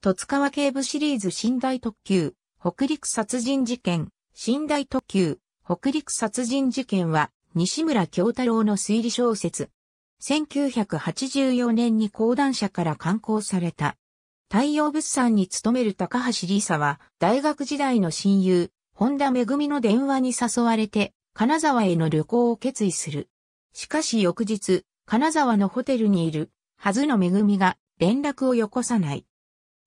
戸塚は警部シリーズ寝台特急、北陸殺人事件、寝台特急、北陸殺人事件は、西村京太郎の推理小説。1984年に講談社から刊行された。太陽物産に勤める高橋理沙は、大学時代の親友、本田恵の電話に誘われて、金沢への旅行を決意する。しかし翌日、金沢のホテルにいる、はずの恵が連絡をよこさない。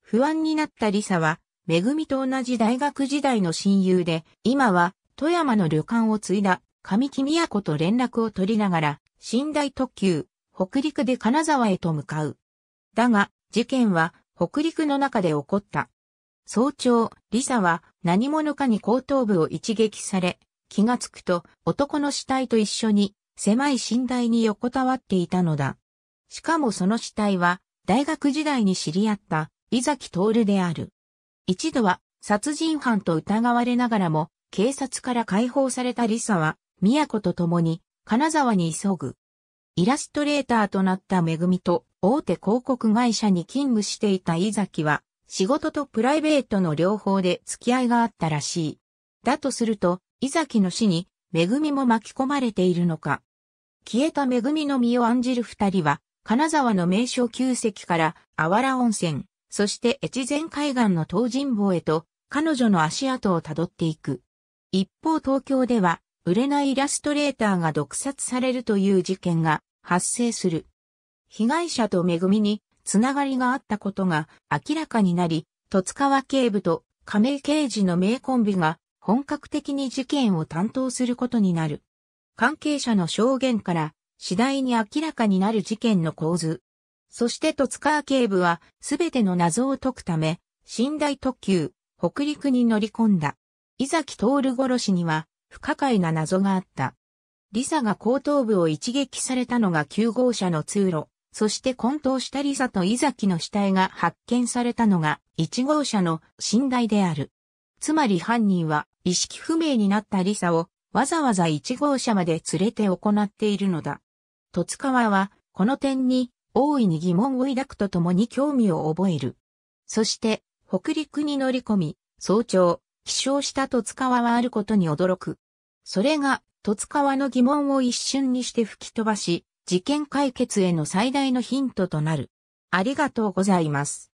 不安になったリサは、めぐみと同じ大学時代の親友で、今は富山の旅館を継いだ神木宮子と連絡を取りながら、寝台特急、北陸で金沢へと向かう。だが、事件は北陸の中で起こった。早朝、リサは何者かに後頭部を一撃され、気がつくと男の死体と一緒に狭い寝台に横たわっていたのだ。しかもその死体は大学時代に知り合った井崎徹である。一度は殺人犯と疑われながらも、警察から解放されたリサは、宮子と共に、金沢に急ぐ。イラストレーターとなっためぐみと、大手広告会社に勤務していた井崎は、仕事とプライベートの両方で付き合いがあったらしい。だとすると、井崎の死に、めぐみも巻き込まれているのか。消えためぐみの身を案じる二人は、金沢の名所旧跡から、あわら温泉、そして越前海岸の東尋坊へと、彼女の足跡を辿っていく。一方東京では、売れないイラストレーターが毒殺されるという事件が発生する。被害者と恵みにつながりがあったことが明らかになり、戸塚川警部と亀井刑事の名コンビが本格的に事件を担当することになる。関係者の証言から次第に明らかになる事件の構図。そして戸塚警部は、すべての謎を解くため、寝台特急、北陸に乗り込んだ。伊崎徹殺しには、不可解な謎があった。リサが後頭部を一撃されたのが9号車の通路、そして混沌したリサと伊崎の死体が発見されたのが1号車の寝台である。つまり犯人は意識不明になったリサをわざわざ1号車まで連れて行っているのだ。戸塚は、この点に大いに疑問を抱くとともに興味を覚える。そして、北陸に乗り込み、早朝、起床した戸塚はあることに驚く。それが、戸塚の疑問を一瞬にして吹き飛ばし、事件解決への最大のヒントとなる。ありがとうございます。